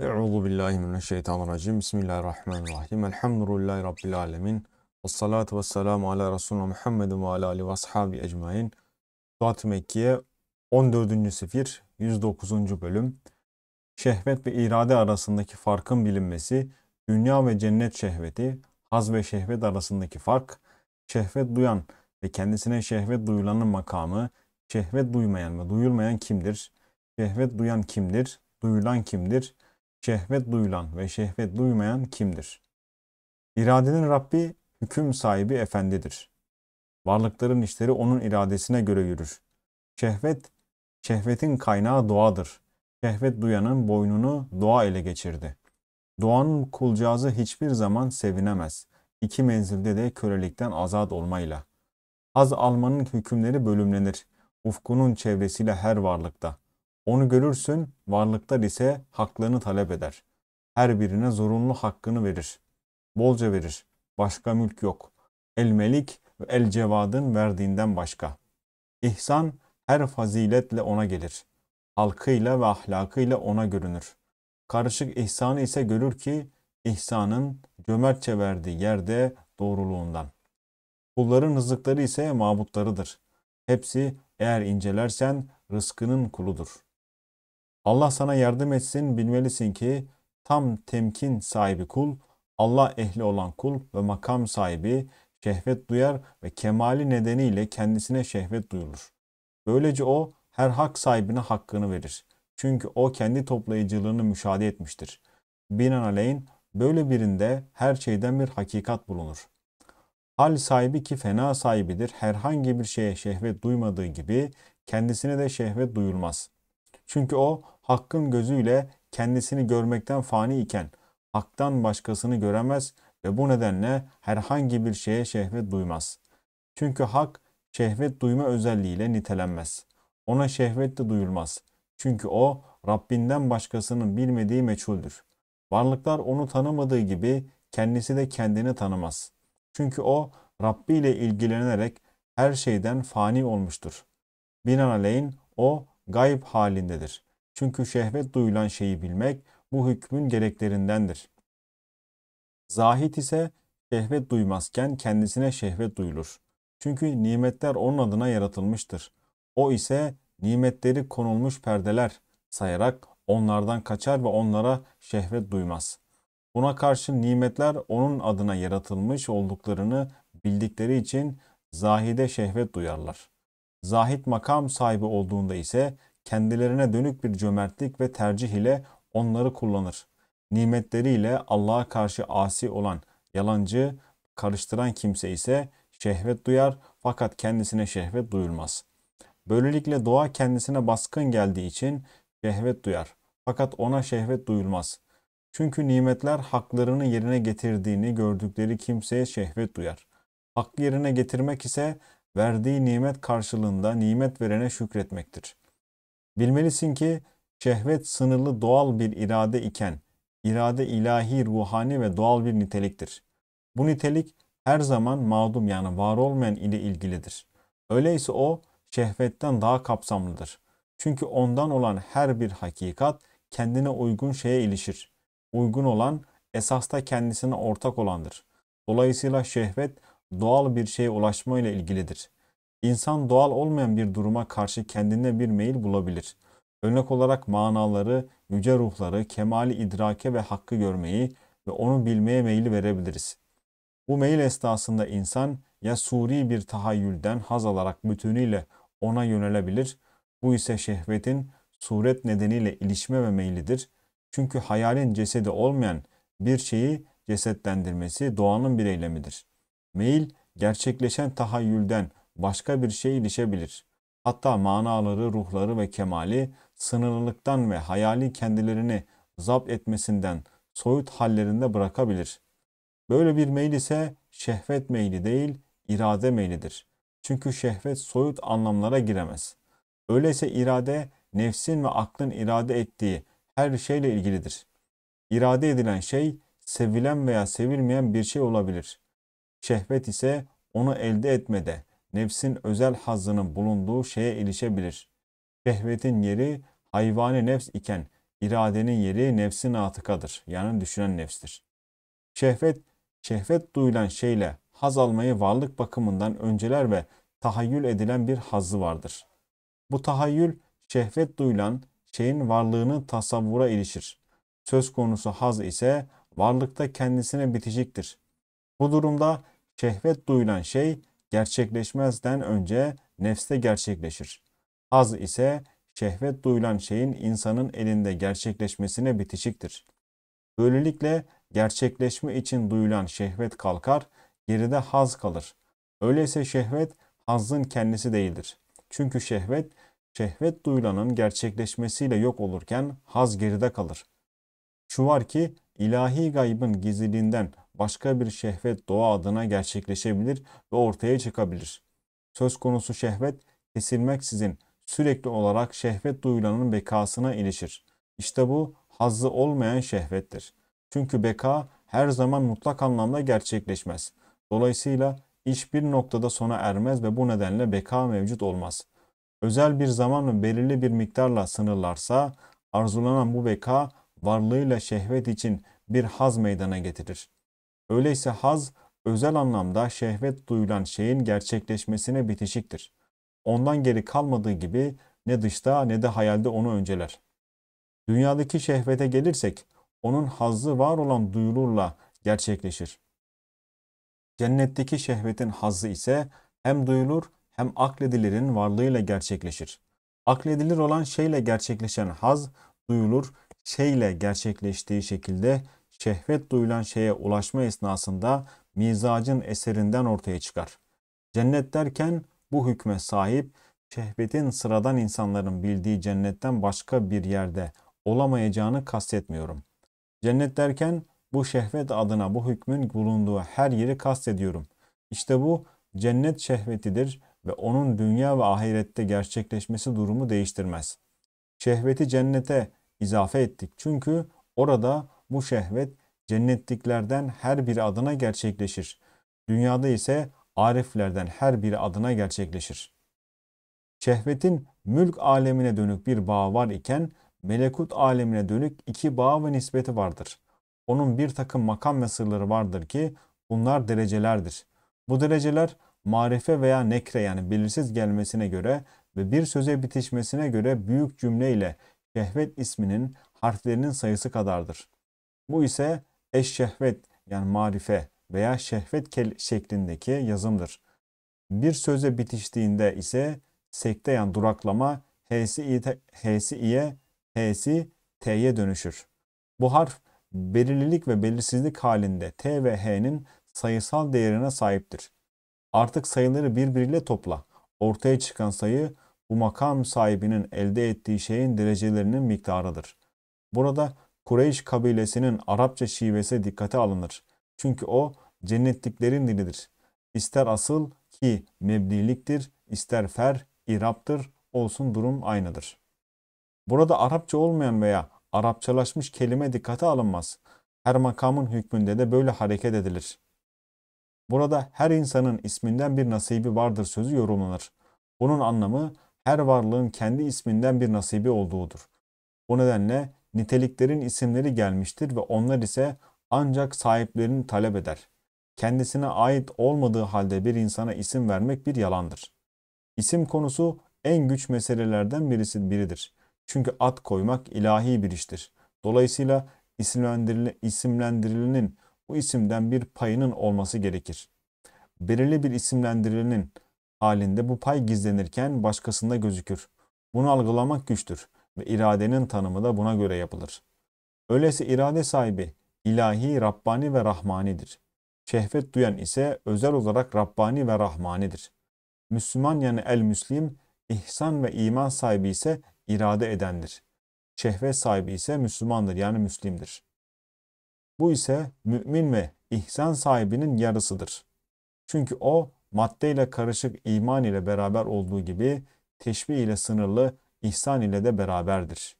Euzu billahi mineşşeytanirracim. Bismillahirrahmanirrahim. Elhamdülillahi rabbil alamin. Ves vesselamu ala resulina Muhammedin ve ala ali ve ashabi ecmaîn. Suat-ı 14. sefir 109. bölüm. Şehvet ve irade arasındaki farkın bilinmesi, dünya ve cennet şehveti, haz ve şehvet arasındaki fark, şehvet duyan ve kendisine şehvet duyulanın makamı, şehvet duymayan ve duyulmayan kimdir? Şehvet duyan kimdir? Duyulan kimdir? şehvet duyulan ve şehvet duymayan kimdir? İradenin Rabbi hüküm sahibi efendidir. Varlıkların işleri onun iradesine göre yürür. Şehvet, şehvetin kaynağı doğadır. Şehvet duyanın boynunu doğa ele geçirdi. Doğanın kulcağızı hiçbir zaman sevinemez. İki menzilde de kölelikten azat olmayla. Haz almanın hükümleri bölümlenir. Ufkunun çevresiyle her varlıkta. Onu görürsün, varlıklar ise haklarını talep eder. Her birine zorunlu hakkını verir. Bolca verir. Başka mülk yok. El Melik ve El Cevad'ın verdiğinden başka. İhsan her faziletle ona gelir. Halkıyla ve ahlakıyla ona görünür. Karışık ihsanı ise görür ki ihsanın cömertçe verdiği yerde doğruluğundan. Kulların rızıkları ise mabutlarıdır. Hepsi eğer incelersen rızkının kuludur.'' Allah sana yardım etsin bilmelisin ki tam temkin sahibi kul, Allah ehli olan kul ve makam sahibi şehvet duyar ve kemali nedeniyle kendisine şehvet duyulur. Böylece o her hak sahibine hakkını verir. Çünkü o kendi toplayıcılığını müşahede etmiştir. Binaenaleyh böyle birinde her şeyden bir hakikat bulunur. Hal sahibi ki fena sahibidir herhangi bir şeye şehvet duymadığı gibi kendisine de şehvet duyulmaz. Çünkü o hakkın gözüyle kendisini görmekten fani iken haktan başkasını göremez ve bu nedenle herhangi bir şeye şehvet duymaz. Çünkü hak şehvet duyma özelliğiyle nitelenmez. Ona şehvet de duyulmaz. Çünkü o Rabbinden başkasının bilmediği meçhuldür. Varlıklar onu tanımadığı gibi kendisi de kendini tanımaz. Çünkü o Rabbi ile ilgilenerek her şeyden fani olmuştur. Binaenaleyh o gayb halindedir. Çünkü şehvet duyulan şeyi bilmek bu hükmün gereklerindendir. Zahit ise şehvet duymazken kendisine şehvet duyulur. Çünkü nimetler onun adına yaratılmıştır. O ise nimetleri konulmuş perdeler sayarak onlardan kaçar ve onlara şehvet duymaz. Buna karşı nimetler onun adına yaratılmış olduklarını bildikleri için zahide şehvet duyarlar. Zahit makam sahibi olduğunda ise kendilerine dönük bir cömertlik ve tercih ile onları kullanır. Nimetleriyle Allah'a karşı asi olan, yalancı, karıştıran kimse ise şehvet duyar fakat kendisine şehvet duyulmaz. Böylelikle doğa kendisine baskın geldiği için şehvet duyar fakat ona şehvet duyulmaz. Çünkü nimetler haklarını yerine getirdiğini gördükleri kimseye şehvet duyar. Hakkı yerine getirmek ise verdiği nimet karşılığında nimet verene şükretmektir.'' Bilmelisin ki şehvet sınırlı doğal bir irade iken, irade ilahi, ruhani ve doğal bir niteliktir. Bu nitelik her zaman mağdum yani var olmayan ile ilgilidir. Öyleyse o şehvetten daha kapsamlıdır. Çünkü ondan olan her bir hakikat kendine uygun şeye ilişir. Uygun olan esasta kendisine ortak olandır. Dolayısıyla şehvet doğal bir şeye ulaşma ile ilgilidir. İnsan doğal olmayan bir duruma karşı kendine bir meyil bulabilir. Örnek olarak manaları, yüce ruhları, kemali idrake ve hakkı görmeyi ve onu bilmeye meyil verebiliriz. Bu meyil esnasında insan ya suri bir tahayyülden haz alarak bütünüyle ona yönelebilir, bu ise şehvetin suret nedeniyle ilişme ve meylidir. Çünkü hayalin cesedi olmayan bir şeyi cesetlendirmesi doğanın bir eylemidir. Meyil, gerçekleşen tahayyülden başka bir şey ilişebilir. Hatta manaları, ruhları ve kemali sınırlılıktan ve hayali kendilerini zapt etmesinden soyut hallerinde bırakabilir. Böyle bir meyil ise şehvet meyli değil, irade meylidir. Çünkü şehvet soyut anlamlara giremez. Öyleyse irade nefsin ve aklın irade ettiği her şeyle ilgilidir. İrade edilen şey sevilen veya sevilmeyen bir şey olabilir. Şehvet ise onu elde etmede, nefsin özel hazzının bulunduğu şeye ilişebilir. Şehvetin yeri hayvani nefs iken iradenin yeri nefsin atıkadır. Yani düşünen nefstir. Şehvet, şehvet duyulan şeyle haz almayı varlık bakımından önceler ve tahayyül edilen bir hazzı vardır. Bu tahayyül şehvet duyulan şeyin varlığını tasavvura ilişir. Söz konusu haz ise varlıkta kendisine bitişiktir. Bu durumda şehvet duyulan şey gerçekleşmezden önce nefste gerçekleşir. Haz ise şehvet duyulan şeyin insanın elinde gerçekleşmesine bitişiktir. Böylelikle gerçekleşme için duyulan şehvet kalkar, geride haz kalır. Öyleyse şehvet hazın kendisi değildir. Çünkü şehvet, şehvet duyulanın gerçekleşmesiyle yok olurken haz geride kalır. Şu var ki ilahi gaybın gizliliğinden başka bir şehvet doğa adına gerçekleşebilir ve ortaya çıkabilir. Söz konusu şehvet kesilmeksizin sürekli olarak şehvet duyulanın bekasına ilişir. İşte bu hazzı olmayan şehvettir. Çünkü beka her zaman mutlak anlamda gerçekleşmez. Dolayısıyla iş bir noktada sona ermez ve bu nedenle beka mevcut olmaz. Özel bir zaman ve belirli bir miktarla sınırlarsa arzulanan bu beka varlığıyla şehvet için bir haz meydana getirir. Öyleyse haz özel anlamda şehvet duyulan şeyin gerçekleşmesine bitişiktir. Ondan geri kalmadığı gibi ne dışta ne de hayalde onu önceler. Dünyadaki şehvete gelirsek onun hazzı var olan duyulurla gerçekleşir. Cennetteki şehvetin hazzı ise hem duyulur hem akledilirin varlığıyla gerçekleşir. Akledilir olan şeyle gerçekleşen haz duyulur, şeyle gerçekleştiği şekilde şehvet duyulan şeye ulaşma esnasında mizacın eserinden ortaya çıkar. Cennet derken bu hükme sahip şehvetin sıradan insanların bildiği cennetten başka bir yerde olamayacağını kastetmiyorum. Cennet derken bu şehvet adına bu hükmün bulunduğu her yeri kastediyorum. İşte bu cennet şehvetidir ve onun dünya ve ahirette gerçekleşmesi durumu değiştirmez. Şehveti cennete izafe ettik çünkü orada bu şehvet cennetliklerden her biri adına gerçekleşir. Dünyada ise ariflerden her biri adına gerçekleşir. Şehvetin mülk alemine dönük bir bağ var iken melekut alemine dönük iki bağ ve nispeti vardır. Onun bir takım makam ve sırları vardır ki bunlar derecelerdir. Bu dereceler marife veya nekre yani belirsiz gelmesine göre ve bir söze bitişmesine göre büyük cümle ile şehvet isminin harflerinin sayısı kadardır. Bu ise eşşehvet yani marife veya şehvet şeklindeki yazımdır. Bir söze bitiştiğinde ise sekte yani duraklama h'si i'ye h'si t'ye dönüşür. Bu harf belirlilik ve belirsizlik halinde t ve h'nin sayısal değerine sahiptir. Artık sayıları birbiriyle topla. Ortaya çıkan sayı bu makam sahibinin elde ettiği şeyin derecelerinin miktarıdır. Burada Kureyş kabilesinin Arapça şivesi dikkate alınır. Çünkü o cennetliklerin dilidir. İster asıl ki mebniliktir, ister fer, iraptır, olsun durum aynıdır. Burada Arapça olmayan veya Arapçalaşmış kelime dikkate alınmaz. Her makamın hükmünde de böyle hareket edilir. Burada her insanın isminden bir nasibi vardır sözü yorumlanır. Bunun anlamı her varlığın kendi isminden bir nasibi olduğudur. Bu nedenle niteliklerin isimleri gelmiştir ve onlar ise ancak sahiplerini talep eder. Kendisine ait olmadığı halde bir insana isim vermek bir yalandır. İsim konusu en güç meselelerden birisi biridir. Çünkü ad koymak ilahi bir iştir. Dolayısıyla isimlendirile, isimlendirilenin bu isimden bir payının olması gerekir. Belirli bir isimlendirilenin halinde bu pay gizlenirken başkasında gözükür. Bunu algılamak güçtür ve iradenin tanımı da buna göre yapılır. Öyleyse irade sahibi ilahi, Rabbani ve Rahmanidir. Şehvet duyan ise özel olarak Rabbani ve Rahmanidir. Müslüman yani el-Müslim, ihsan ve iman sahibi ise irade edendir. Şehvet sahibi ise Müslümandır yani Müslim'dir. Bu ise mümin ve ihsan sahibinin yarısıdır. Çünkü o maddeyle karışık iman ile beraber olduğu gibi teşbih ile sınırlı ihsan ile de beraberdir.